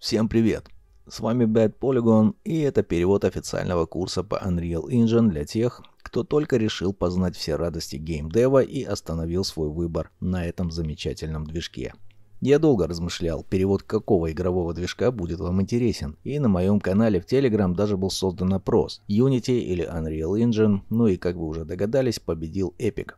Всем привет! С вами Bad Polygon, и это перевод официального курса по Unreal Engine для тех, кто только решил познать все радости геймдева и остановил свой выбор на этом замечательном движке. Я долго размышлял, перевод какого игрового движка будет вам интересен, и на моем канале в Telegram даже был создан опрос Unity или Unreal Engine, ну и как вы уже догадались, победил Epic.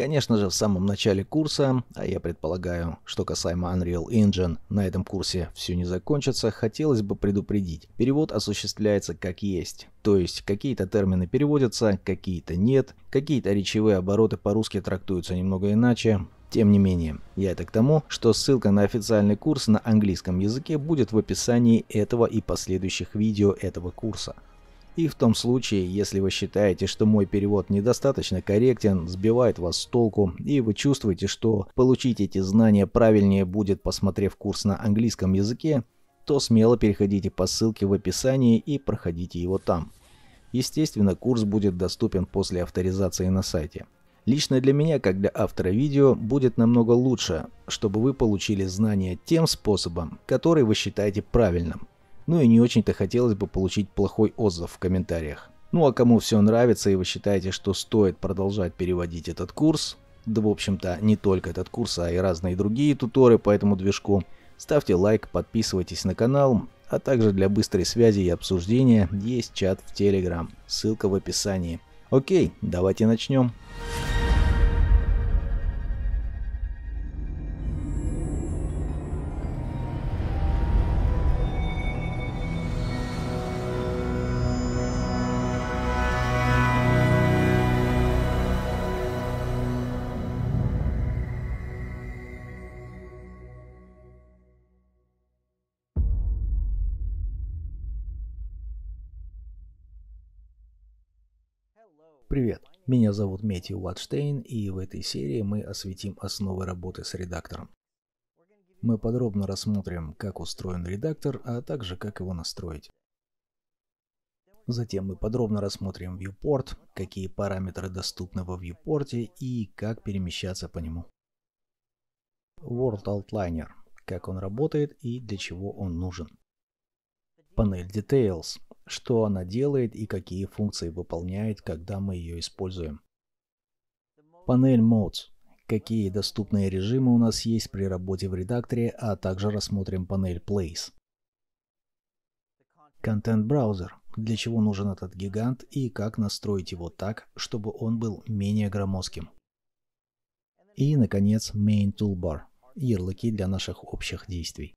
Конечно же, в самом начале курса, а я предполагаю, что касаемо Unreal Engine, на этом курсе все не закончится, хотелось бы предупредить. Перевод осуществляется как есть. То есть какие-то термины переводятся, какие-то нет, какие-то речевые обороты по-русски трактуются немного иначе. Тем не менее, я это к тому, что ссылка на официальный курс на английском языке будет в описании этого и последующих видео этого курса. И в том случае, если вы считаете, что мой перевод недостаточно корректен, сбивает вас с толку, и вы чувствуете, что получить эти знания правильнее будет, посмотрев курс на английском языке, то смело переходите по ссылке в описании и проходите его там. Естественно, курс будет доступен после авторизации на сайте. Лично для меня, как для автора видео, будет намного лучше, чтобы вы получили знания тем способом, который вы считаете правильным ну и не очень-то хотелось бы получить плохой отзыв в комментариях. Ну а кому все нравится и вы считаете, что стоит продолжать переводить этот курс, да в общем-то не только этот курс, а и разные другие туторы по этому движку, ставьте лайк, подписывайтесь на канал, а также для быстрой связи и обсуждения есть чат в Telegram, ссылка в описании. Окей, давайте начнем. Привет, меня зовут Мети Уатштейн, и в этой серии мы осветим основы работы с редактором. Мы подробно рассмотрим, как устроен редактор, а также как его настроить. Затем мы подробно рассмотрим viewport, какие параметры доступны во viewport и как перемещаться по нему. World Outliner, как он работает и для чего он нужен. Панель Details – что она делает и какие функции выполняет, когда мы ее используем. Панель Modes. Какие доступные режимы у нас есть при работе в редакторе, а также рассмотрим панель Place. Контент-браузер. Для чего нужен этот гигант и как настроить его так, чтобы он был менее громоздким. И, наконец, Main Toolbar. Ярлыки для наших общих действий.